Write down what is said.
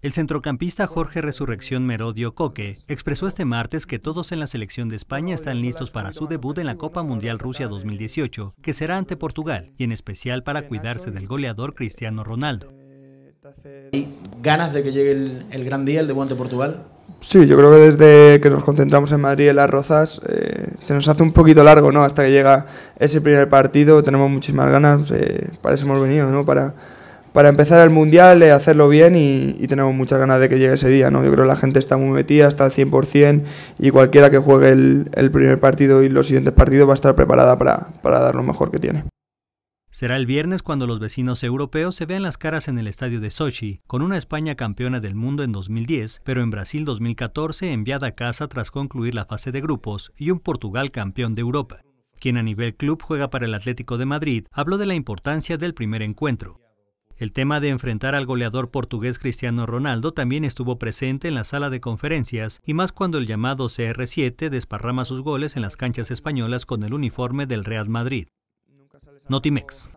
El centrocampista Jorge Resurrección Merodio Coque expresó este martes que todos en la selección de España están listos para su debut en la Copa Mundial Rusia 2018, que será ante Portugal, y en especial para cuidarse del goleador Cristiano Ronaldo. ¿Hay ganas de que llegue el, gran día, el debut ante Portugal? Sí, yo creo que desde que nos concentramos en Madrid en las Rozas eh, se nos hace un poquito largo, ¿no? Hasta que llega ese primer partido tenemos muchísimas ganas, eh, para eso hemos venido, ¿no? Para para empezar el mundial, y eh, hacerlo bien y, tenemos muchas ganas de que llegue ese día. ¿no? Yo creo que la gente está muy metida, está al 100% y cualquiera que juegue el, primer partido y los siguientes partidos va a estar preparada para, para dar lo mejor que tiene. Será el viernes cuando los vecinos europeos se vean las caras en el estadio de Sochi, con una España campeona del mundo en 2010, pero en Brasil 2014 enviada a casa tras concluir la fase de grupos, y un Portugal campeón de Europa. Quien a nivel club juega para el Atlético de Madrid, habló de la importancia del primer encuentro. El tema de enfrentar al goleador portugués Cristiano Ronaldo también estuvo presente en la sala de conferencias, y más cuando el llamado CR7 desparrama sus goles en las canchas españolas con el uniforme del Real Madrid. Notimex.